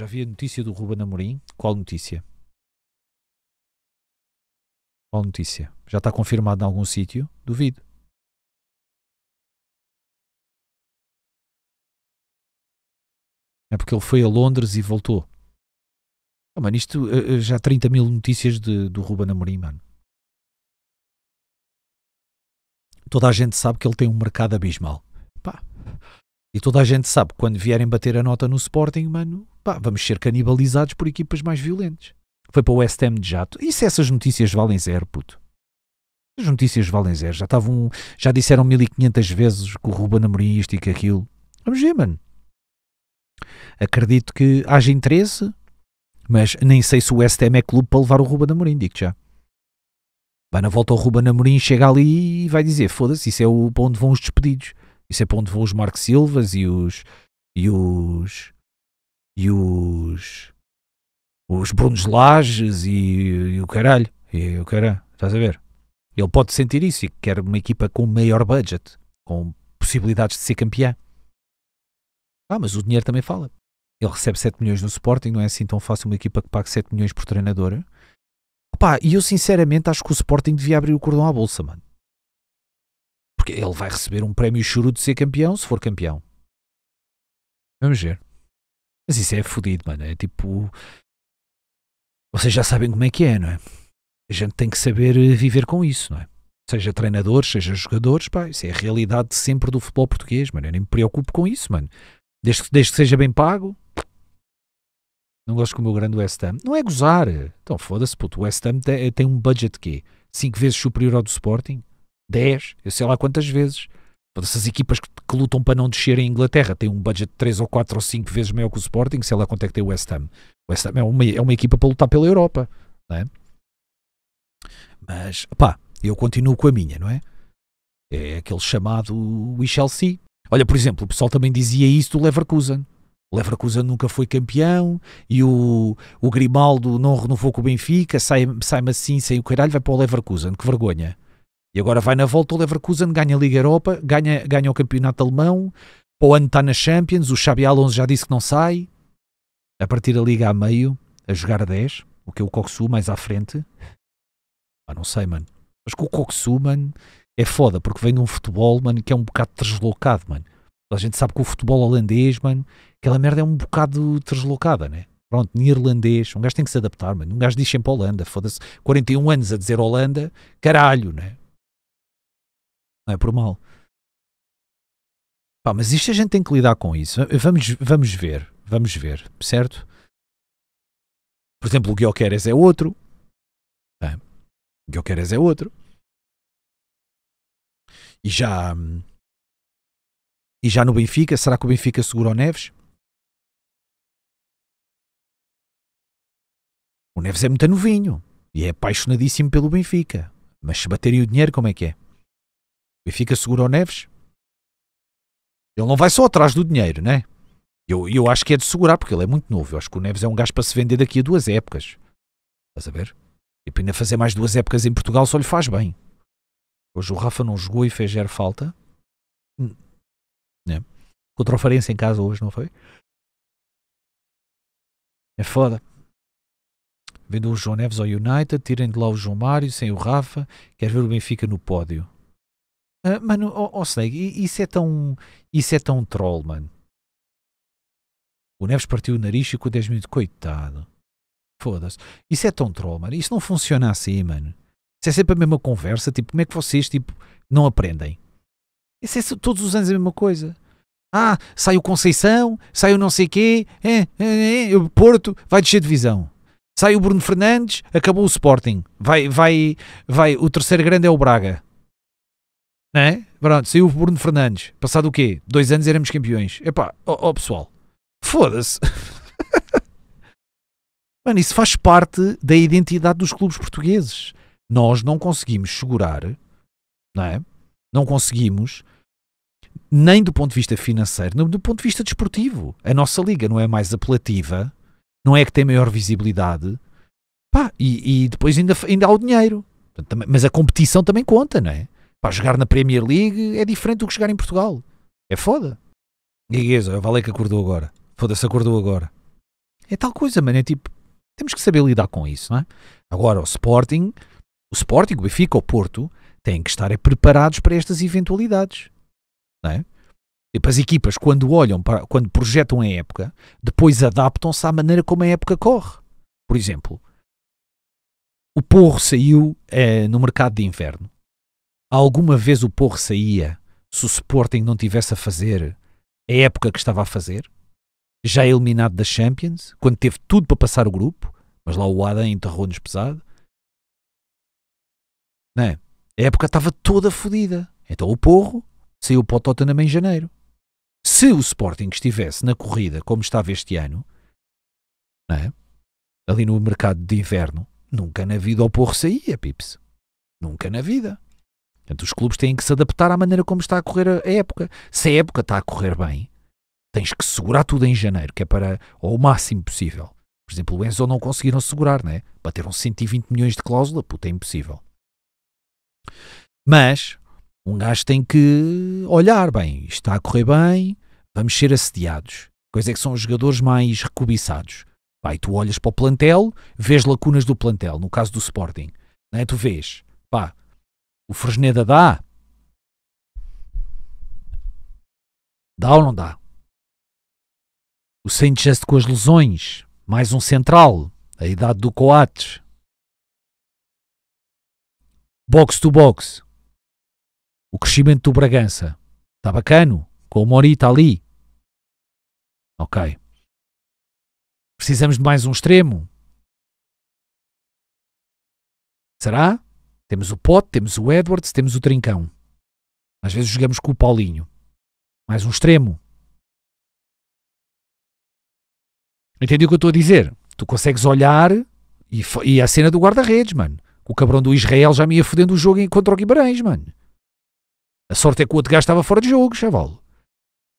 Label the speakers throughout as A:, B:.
A: já vi a notícia do Ruben Amorim. Qual notícia?
B: Qual notícia? Já está confirmado em algum sítio? Duvido. É porque ele foi a Londres e voltou. Oh, mano, isto eh, eh, já 30 mil notícias de, do Ruben Amorim, mano.
A: Toda a gente sabe que ele tem um mercado abismal. Pá, e toda a gente sabe que quando vierem bater a nota no Sporting, mano, pá, vamos ser canibalizados por equipas mais violentas. Foi para o West Ham de jato. E se essas notícias valem zero, puto? As notícias valem zero. Já estavam, já disseram 1500 vezes que o Ruben Amorim isto e que aquilo. Vamos ver, mano. Acredito que haja interesse, mas nem sei se o West Ham é clube para levar o Ruben Amorim, digo já. Vai na volta o Ruben Amorim, chega ali e vai dizer, foda-se, isso é o, ponto onde vão os despedidos. Isso é para onde vão os Marcos Silvas e os. e os. e os. os Brunos Lages e, e o caralho. E o cara, estás a ver? Ele pode sentir isso e quer uma equipa com maior budget, com possibilidades de ser campeã. Ah, mas o dinheiro também fala. Ele recebe 7 milhões no Sporting, não é assim tão fácil uma equipa que pague 7 milhões por treinador. Pá, e eu sinceramente acho que o Sporting devia abrir o cordão à bolsa, mano.
B: Porque ele vai receber um prémio churu de ser campeão se for campeão. Vamos ver. Mas isso é fodido, mano. É tipo. Vocês
A: já sabem como é que é, não é? A gente tem que saber eh, viver com isso, não é? Seja treinadores, seja jogadores, pá, isso é a realidade sempre do futebol português, mano. Eu nem me preocupo com isso, mano. Desde, desde que seja bem pago, não gosto como o grande West Ham. Não é gozar. Então foda-se, puto. O West Ham tem, eh, tem um budget que 5 vezes superior ao do Sporting. 10, eu sei lá quantas vezes. Todas essas equipas que, que lutam para não descer em Inglaterra têm um budget de 3 ou 4 ou 5 vezes maior que o Sporting, sei lá quanto é que tem o West Ham. O West Ham é uma, é uma equipa para lutar pela Europa, não é? Mas, pá, eu continuo com a minha, não é? É aquele chamado We Shall See. Olha, por exemplo, o pessoal também dizia isso do Leverkusen. O Leverkusen nunca foi campeão e o, o Grimaldo não renovou com o Benfica, sai-me sai assim, sem o caralho, vai para o Leverkusen. Que vergonha. E agora vai na volta o Leverkusen, ganha a Liga Europa, ganha, ganha o campeonato alemão, o ano está na Champions, o Xabi Alonso já disse que não sai, a partir da Liga a meio, a jogar a 10, o que é o Coxu mais à frente. Ah, não sei, mano. Mas que o Coxu, mano, é foda, porque vem de um futebol, mano, que é um bocado deslocado, mano. A gente sabe que o futebol holandês, mano, aquela merda é um bocado deslocada, né? Pronto, neerlandês, um gajo tem que se adaptar, mano. Um gajo diz sempre Holanda, foda-se, 41 anos a dizer Holanda, caralho, né? não é por mal. Pá, mas isto a gente tem que lidar com isso. Vamos,
B: vamos ver, vamos ver, certo? Por exemplo, o Guioqueres é outro. É. O Guioqueres é outro. E já. E já no Benfica, será que o Benfica segura o Neves? O Neves é muito novinho e é apaixonadíssimo pelo Benfica. Mas se baterem o dinheiro, como é que é?
A: Benfica segura o Neves. Ele não vai só atrás do dinheiro, né? Eu, eu acho que é de segurar, porque ele é muito novo. Eu acho que o Neves é um gajo para se vender daqui a duas épocas. Estás a ver? para ainda fazer mais duas épocas em Portugal só lhe faz bem. Hoje o Rafa não
B: jogou e fez gera falta. Né? Contra o Farense em casa hoje, não foi? É foda. Vendo o
A: João Neves ao United, tirem de lá o João Mário, sem o Rafa. Quer ver o Benfica no pódio. Uh, mano, ó oh, oh, Snake, isso é tão. Isso é tão troll, mano. O Neves partiu o nariz e ficou 10 minutos. Coitado. Foda-se. Isso é tão troll, mano. Isso não funciona assim, mano. Isso é sempre a mesma conversa. Tipo, como é que vocês, tipo, não aprendem? Isso é todos os anos a mesma coisa. Ah, sai o Conceição, sai o não sei quê, é, é, é, é o Porto vai descer divisão. Sai o Bruno Fernandes, acabou o Sporting. Vai, vai, vai, o terceiro grande é o Braga né Pronto, saiu o Bruno Fernandes. Passado o quê? Dois anos éramos campeões. Epá, ó oh, oh, pessoal, foda-se. Mano, isso faz parte da identidade dos clubes portugueses. Nós não conseguimos segurar, não é? Não conseguimos, nem do ponto de vista financeiro, nem do ponto de vista desportivo. A nossa liga não é mais apelativa, não é que tem maior visibilidade. Pá, e, e depois ainda, ainda há o dinheiro. Mas a competição também conta, não é? Para jogar na Premier League é diferente do que jogar em Portugal. É foda. gigues Vale que acordou agora. Foda-se, acordou agora. É tal coisa, mano. É tipo, temos que saber lidar com isso, não é? Agora, o Sporting, o Sporting, o Benfica, o Porto, têm que estar é preparados para estas eventualidades, não é? Tipo, as equipas, quando olham, para, quando projetam a época, depois adaptam-se à maneira como a época corre. Por exemplo, o Porro saiu é, no mercado de inverno Alguma vez o Porro saía, se o Sporting não tivesse a fazer a época que estava a fazer, já eliminado da Champions, quando teve tudo para passar o grupo, mas lá o Adam enterrou-nos pesado. Não é? A época estava toda fodida. Então o Porro saiu para o Tottenham em janeiro. Se o Sporting estivesse na corrida como estava este ano, não é? ali no mercado de inverno, nunca na vida o Porro saía, Pips. Nunca na vida. Portanto, os clubes têm que se adaptar à maneira como está a correr a, época. Se a época está a correr bem, tens que segurar tudo em janeiro, que é para o máximo possível. Por exemplo, o Enzo não conseguiram segurar, né? Bateram 120 milhões de cláusula, puta, é impossível. Mas um gajo tem que olhar bem, isto está a correr bem, vamos ser assediados. Coisa é que são os jogadores mais recobiçados. Pai, tu olhas para o plantel, vês lacunas do
B: plantel, no caso do Sporting. Né? Tu vês, pá, o Fresneda dá? Dá ou não dá? O saint com as lesões, mais um central, a idade do Coates. Box to box. O crescimento do Bragança. Está bacano, com o Morita tá ali. Ok. Precisamos de mais um extremo. Será? Temos o Pote, temos o Edwards, temos o Trincão. Às vezes jogamos com o Paulinho. Mais um extremo. Entendi o que eu estou a dizer? Tu consegues olhar e, e
A: a cena do guarda-redes, mano. O cabrão do Israel já me ia fodendo o jogo contra o Guimarães, mano. A sorte é que o outro gajo estava fora de jogo, chaval.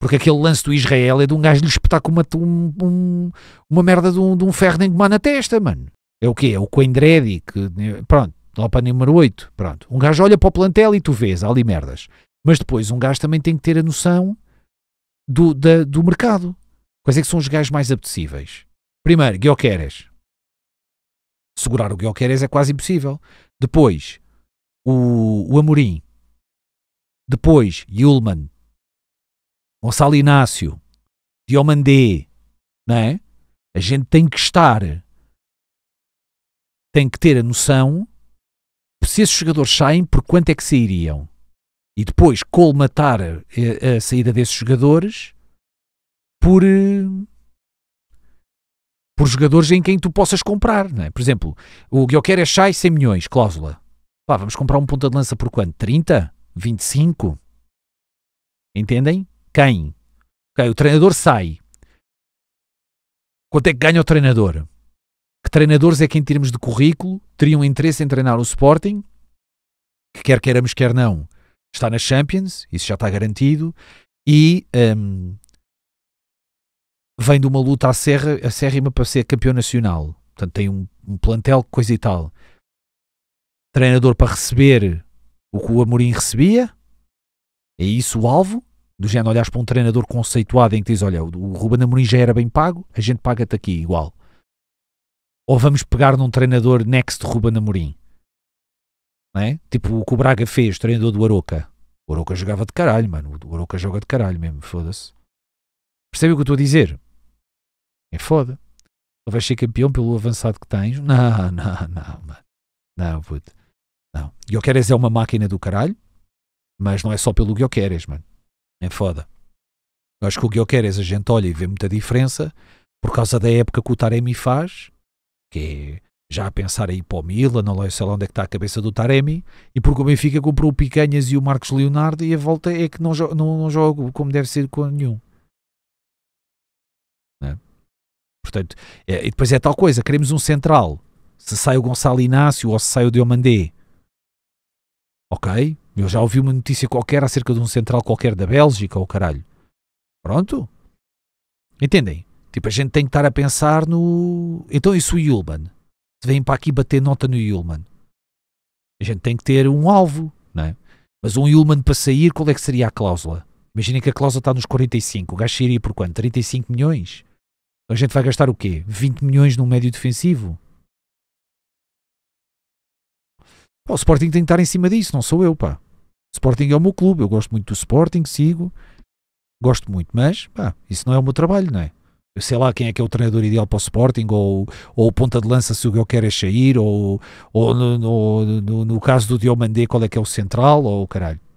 A: Porque aquele lance do Israel é de um gajo lhe espetar com uma, um, um, uma merda de um, de um ferro de na testa, mano. É o quê? É o Coendredi, que... Né, pronto lá para número 8, pronto. Um gajo olha para o plantel e tu vês, há ali merdas. Mas depois um gajo também tem que ter a noção do, da, do mercado. Quais é que são os gajos mais apetecíveis? Primeiro, Guioqueres. Segurar o Guioqueres é quase impossível. Depois, o, o Amorim.
B: Depois, Yulman. Gonçalo Inácio. Diomandé. Não é? A gente tem que estar.
A: Tem que ter a noção Tipo, se esses jogadores saem, por quanto é que sairiam? E depois colmatar a, eh, a saída desses jogadores por, eh, por jogadores em quem tu possas comprar. É? Por exemplo, o que eu quero é sai 100 milhões, cláusula. Pá, vamos comprar um ponta de lança por quanto? 30?
B: 25? Entendem? Quem? Okay, o treinador sai. Quanto é que ganha o treinador? Que treinadores é que, em termos de
A: currículo, teriam interesse em treinar o Sporting, que quer queiramos, quer não, está na Champions, isso já está garantido, e um, vem de uma luta à serra, serra para ser campeão nacional. Portanto, tem um, um plantel, coisa e tal. Treinador para receber o que o Amorim recebia, é isso o alvo? Do género, olhas para um treinador conceituado em que diz: Olha, o Ruben Amorim já era bem pago, a gente paga-te aqui igual ou vamos pegar num treinador next Ruben Amorim? é? Tipo o que o Braga fez, treinador do Aroca. O Aroca jogava de caralho, mano. O Aroca joga de caralho mesmo, foda-se. Percebe o que eu estou a dizer? É foda. tu vais ser campeão pelo avançado que tens? Não, não, não, mano. Não, puto. Não. Guioqueres é uma máquina do caralho, mas não é só pelo Guioqueres, mano. É foda. Eu acho que o Guioqueres a gente olha e vê muita diferença por causa da época que o Taremi faz que é já a pensar aí para o Milan, não sei lá onde é que está a cabeça do Taremi, e porque o Benfica comprou o Picanhas e o Marcos Leonardo e a volta é que não, joga, não, não joga como deve ser com nenhum. É? Portanto, é, e depois é tal coisa, queremos um central. Se sai o Gonçalo Inácio ou se sai o Diomandé. Ok? Eu já ouvi uma notícia qualquer acerca de um central qualquer da Bélgica ou oh, caralho. Pronto? Entendem? Tipo, a gente tem que estar a pensar no. Então, isso o Yulman? Vem para aqui bater nota no Yulman. A gente tem que ter um alvo, não é? Mas um Yulman para sair, qual é que seria a cláusula? Imaginem que a cláusula está nos 45. O gajo sairia por quanto? 35 milhões? A gente vai gastar o quê? 20 milhões num médio defensivo? Pá, o Sporting tem que estar em cima disso, não sou eu, pá. O Sporting é o meu clube, eu gosto muito do Sporting, sigo, gosto muito, mas pá, isso não é o meu trabalho, não é? sei lá quem é que é o treinador ideal para o Sporting, ou, ou o ponta de lança se o que eu quero é sair,
B: ou, ou no, no, no, no caso do Diomandé, qual é que é o central, ou caralho.